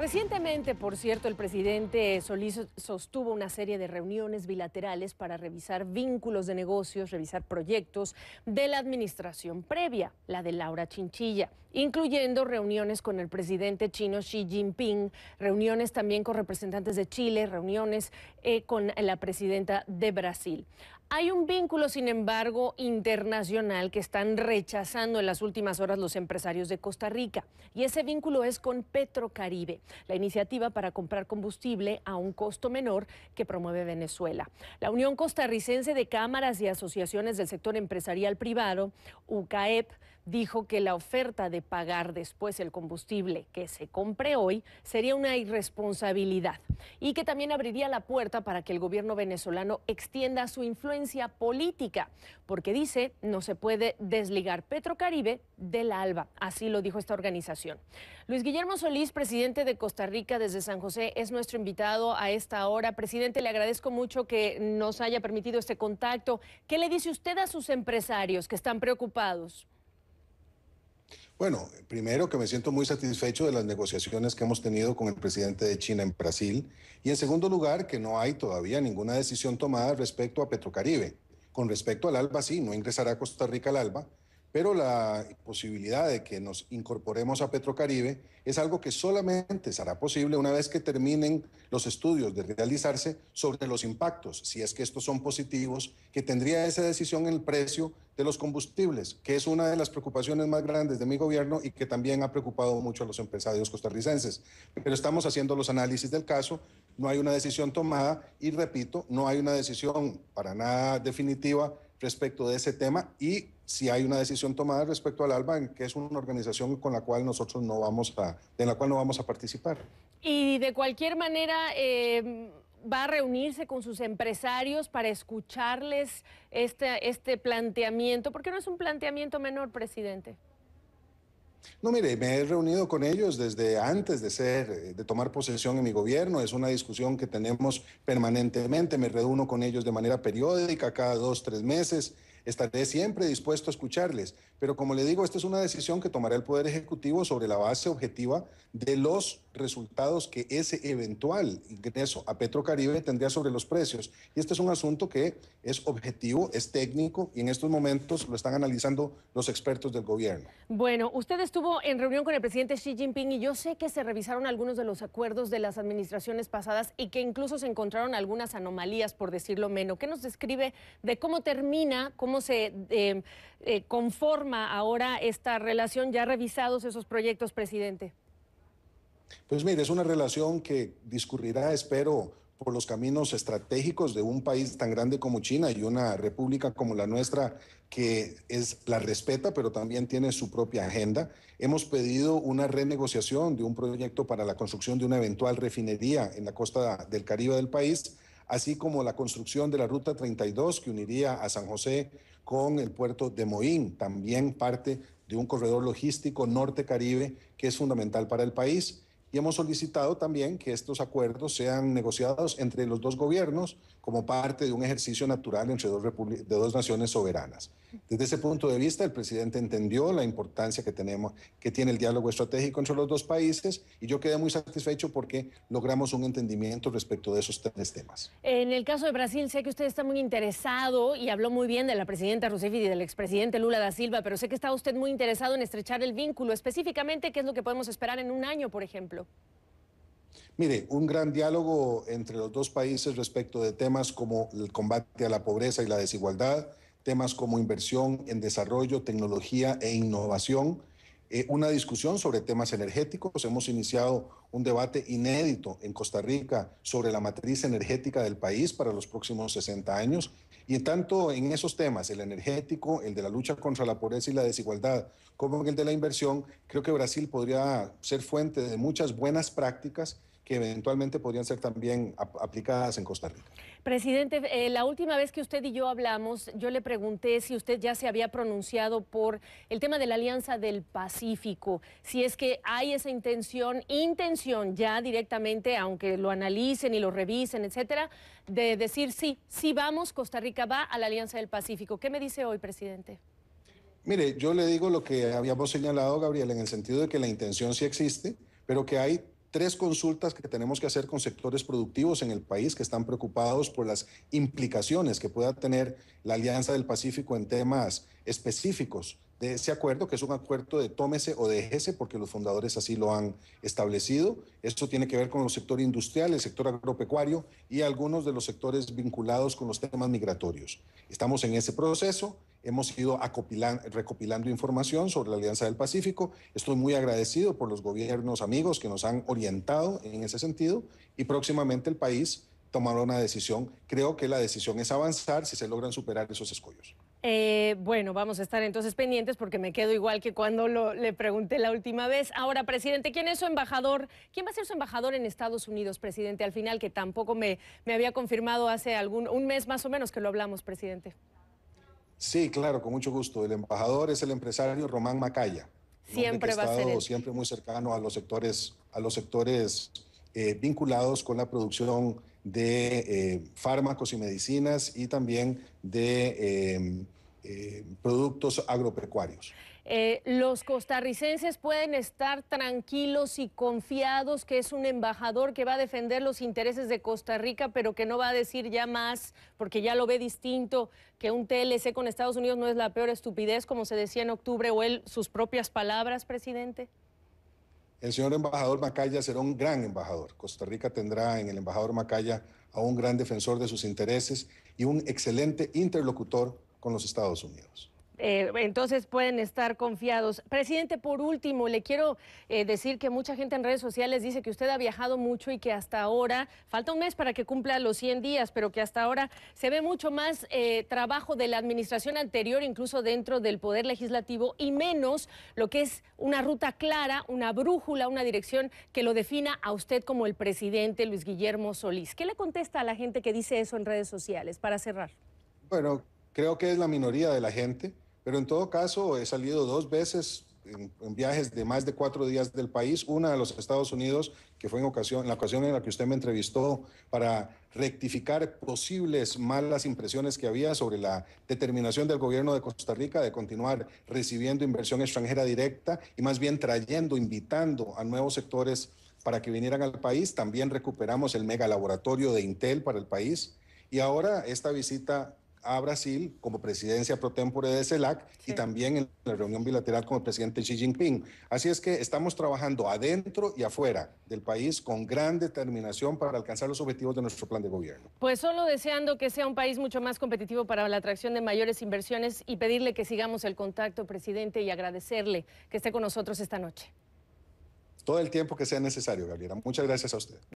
Recientemente, por cierto, el presidente Solís sostuvo una serie de reuniones bilaterales para revisar vínculos de negocios, revisar proyectos de la administración previa, la de Laura Chinchilla incluyendo reuniones con el presidente chino Xi Jinping, reuniones también con representantes de Chile, reuniones eh, con la presidenta de Brasil. Hay un vínculo, sin embargo, internacional que están rechazando en las últimas horas los empresarios de Costa Rica. Y ese vínculo es con Petrocaribe, la iniciativa para comprar combustible a un costo menor que promueve Venezuela. La Unión Costarricense de Cámaras y Asociaciones del Sector Empresarial Privado, UCAEP, dijo que la oferta de pagar después el combustible que se compre hoy sería una irresponsabilidad y que también abriría la puerta para que el gobierno venezolano extienda su influencia política, porque dice no se puede desligar Petrocaribe del ALBA. Así lo dijo esta organización. Luis Guillermo Solís, presidente de Costa Rica desde San José, es nuestro invitado a esta hora. Presidente, le agradezco mucho que nos haya permitido este contacto. ¿Qué le dice usted a sus empresarios que están preocupados? Bueno, primero que me siento muy satisfecho de las negociaciones que hemos tenido con el presidente de China en Brasil y en segundo lugar que no hay todavía ninguna decisión tomada respecto a Petrocaribe. Con respecto al ALBA, sí, no ingresará Costa Rica al ALBA, pero la posibilidad de que nos incorporemos a Petrocaribe es algo que solamente será posible una vez que terminen los estudios de realizarse sobre los impactos, si es que estos son positivos, que tendría esa decisión en el precio de los combustibles, que es una de las preocupaciones más grandes de mi gobierno y que también ha preocupado mucho a los empresarios costarricenses. Pero estamos haciendo los análisis del caso, no hay una decisión tomada y repito, no hay una decisión para nada definitiva respecto de ese tema y si hay una decisión tomada respecto al ALBA, que es una organización con la cual nosotros no vamos a, de la cual no vamos a participar. Y de cualquier manera, eh, ¿va a reunirse con sus empresarios para escucharles este, este planteamiento? Porque no es un planteamiento menor, presidente. No, mire, me he reunido con ellos desde antes de ser, eh, de tomar posesión en mi gobierno. Es una discusión que tenemos permanentemente. Me reúno con ellos de manera periódica, cada dos, tres meses. Estaré siempre dispuesto a escucharles, pero como le digo, esta es una decisión que tomará el Poder Ejecutivo sobre la base objetiva de los resultados que ese eventual ingreso a Petrocaribe tendría sobre los precios. Y este es un asunto que es objetivo, es técnico y en estos momentos lo están analizando los expertos del gobierno. Bueno, usted estuvo en reunión con el presidente Xi Jinping y yo sé que se revisaron algunos de los acuerdos de las administraciones pasadas y que incluso se encontraron algunas anomalías, por decirlo menos. ¿Qué nos describe de cómo termina, cómo se em, eh, conforma ahora esta relación, ya revisados esos proyectos, presidente. Pues mire, es una relación que discurrirá, espero, por los caminos estratégicos de un país tan grande como China y una república como la nuestra que es la respeta, pero también tiene su propia agenda. Hemos pedido una renegociación de un proyecto para la construcción de una eventual refinería en la costa del Caribe del país así como la construcción de la Ruta 32 que uniría a San José con el puerto de Moín, también parte de un corredor logístico norte-caribe que es fundamental para el país y hemos solicitado también que estos acuerdos sean negociados entre los dos gobiernos como parte de un ejercicio natural entre dos, de dos naciones soberanas. Desde ese punto de vista, el presidente entendió la importancia que, tenemos, que tiene el diálogo estratégico entre los dos países y yo quedé muy satisfecho porque logramos un entendimiento respecto de esos tres temas. En el caso de Brasil, sé que usted está muy interesado y habló muy bien de la presidenta Rousseff y del expresidente Lula da Silva, pero sé que está usted muy interesado en estrechar el vínculo, específicamente qué es lo que podemos esperar en un año, por ejemplo. Mire, un gran diálogo entre los dos países respecto de temas como el combate a la pobreza y la desigualdad, temas como inversión en desarrollo, tecnología e innovación, eh, una discusión sobre temas energéticos. Hemos iniciado un debate inédito en Costa Rica sobre la matriz energética del país para los próximos 60 años. Y tanto en esos temas, el energético, el de la lucha contra la pobreza y la desigualdad, como en el de la inversión, creo que Brasil podría ser fuente de muchas buenas prácticas que eventualmente podrían ser también aplicadas en Costa Rica. Presidente, eh, la última vez que usted y yo hablamos, yo le pregunté si usted ya se había pronunciado por el tema de la Alianza del Pacífico, si es que hay esa intención, intención ya directamente, aunque lo analicen y lo revisen, etcétera, de decir sí, sí vamos, Costa Rica va a la Alianza del Pacífico. ¿Qué me dice hoy, presidente? Mire, yo le digo lo que habíamos señalado, Gabriel, en el sentido de que la intención sí existe, pero que hay tres consultas que tenemos que hacer con sectores productivos en el país que están preocupados por las implicaciones que pueda tener la Alianza del Pacífico en temas específicos de ese acuerdo, que es un acuerdo de tómese o de déjese, porque los fundadores así lo han establecido. Esto tiene que ver con el sector industrial, el sector agropecuario y algunos de los sectores vinculados con los temas migratorios. Estamos en ese proceso, hemos ido recopilando información sobre la Alianza del Pacífico. Estoy muy agradecido por los gobiernos amigos que nos han orientado en ese sentido y próximamente el país tomará una decisión. Creo que la decisión es avanzar si se logran superar esos escollos. Eh, bueno, vamos a estar entonces pendientes porque me quedo igual que cuando lo, le pregunté la última vez. Ahora, presidente, ¿quién es su embajador? ¿Quién va a ser su embajador en Estados Unidos, presidente? Al final, que tampoco me, me había confirmado hace algún, un mes más o menos que lo hablamos, presidente. Sí, claro, con mucho gusto. El embajador es el empresario Román Macaya. Siempre va a ser. Siempre muy cercano a los sectores, a los sectores eh, vinculados con la producción de eh, fármacos y medicinas y también de eh, eh, productos agropecuarios. los costarricenses pueden estar tranquilos y confiados que es un embajador que va a defender los intereses de Costa Rica, pero que no va a decir ya más, porque ya lo ve distinto, que un TLC con Estados Unidos no es la peor estupidez, como se decía en octubre, o él sus propias palabras, presidente. El señor embajador Macaya será un gran embajador. Costa Rica tendrá en el embajador Macaya a un gran defensor de sus intereses y un excelente interlocutor con los Estados Unidos. Eh, entonces pueden estar confiados. Presidente, por último, le quiero eh, decir que mucha gente en redes sociales dice que usted ha viajado mucho y que hasta ahora, falta un mes para que cumpla los 100 días, pero que hasta ahora se ve mucho más eh, trabajo de la administración anterior, incluso dentro del Poder Legislativo, y menos lo que es una ruta clara, una brújula, una dirección que lo defina a usted como el presidente Luis Guillermo Solís. ¿Qué le contesta a la gente que dice eso en redes sociales para cerrar? Bueno, creo que es la minoría de la gente. Pero en todo caso, he salido dos veces en, viajes de más de cuatro días del país, una a los Estados Unidos, que fue en en la ocasión en la que usted me entrevistó para rectificar posibles malas impresiones que había sobre la determinación del gobierno de Costa Rica de continuar recibiendo inversión extranjera directa y más bien trayendo, invitando a nuevos sectores para que vinieran al país. También recuperamos el mega laboratorio de Intel para el país. Y ahora esta visita a Brasil como presidencia pro tempore de CELAC y también en la reunión bilateral con el presidente Xi Jinping. Así es que estamos trabajando adentro y afuera del país con gran determinación para alcanzar los objetivos de nuestro plan de gobierno. Pues solo deseando que sea un país mucho más competitivo para la atracción de mayores inversiones y pedirle que sigamos el contacto, presidente, y agradecerle que esté con nosotros esta noche. Todo el tiempo que sea necesario, Gabriela. Muchas gracias a usted.